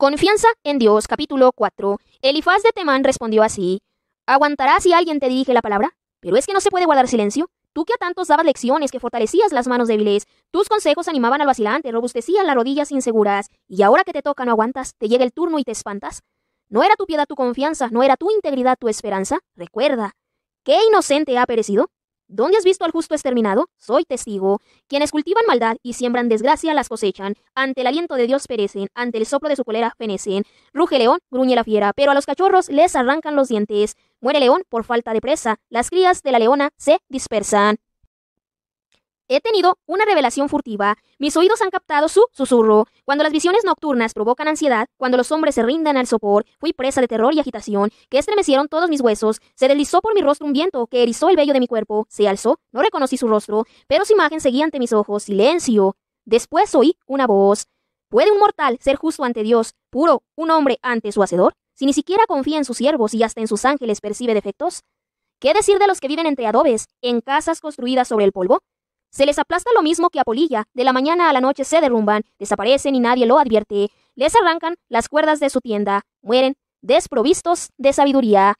Confianza en Dios, capítulo 4. Elifaz de Temán respondió así: ¿Aguantarás si alguien te dirige la palabra? Pero es que no se puede guardar silencio. Tú que a tantos dabas lecciones, que fortalecías las manos débiles, tus consejos animaban al vacilante, robustecían las rodillas inseguras, y ahora que te toca no aguantas, te llega el turno y te espantas. ¿No era tu piedad tu confianza? ¿No era tu integridad tu esperanza? Recuerda, ¿qué inocente ha perecido? ¿Dónde has visto al justo exterminado? Soy testigo. Quienes cultivan maldad y siembran desgracia las cosechan. Ante el aliento de Dios perecen, ante el soplo de su colera fenecen. Ruge león, gruñe la fiera, pero a los cachorros les arrancan los dientes. Muere león por falta de presa. Las crías de la leona se dispersan. He tenido una revelación furtiva. Mis oídos han captado su susurro. Cuando las visiones nocturnas provocan ansiedad, cuando los hombres se rindan al sopor, fui presa de terror y agitación, que estremecieron todos mis huesos. Se deslizó por mi rostro un viento que erizó el vello de mi cuerpo. Se alzó, no reconocí su rostro, pero su imagen seguía ante mis ojos. Silencio. Después oí una voz. ¿Puede un mortal ser justo ante Dios, puro, un hombre ante su Hacedor? Si ni siquiera confía en sus siervos y hasta en sus ángeles percibe defectos. ¿Qué decir de los que viven entre adobes, en casas construidas sobre el polvo? Se les aplasta lo mismo que a Polilla, de la mañana a la noche se derrumban, desaparecen y nadie lo advierte, les arrancan las cuerdas de su tienda, mueren desprovistos de sabiduría.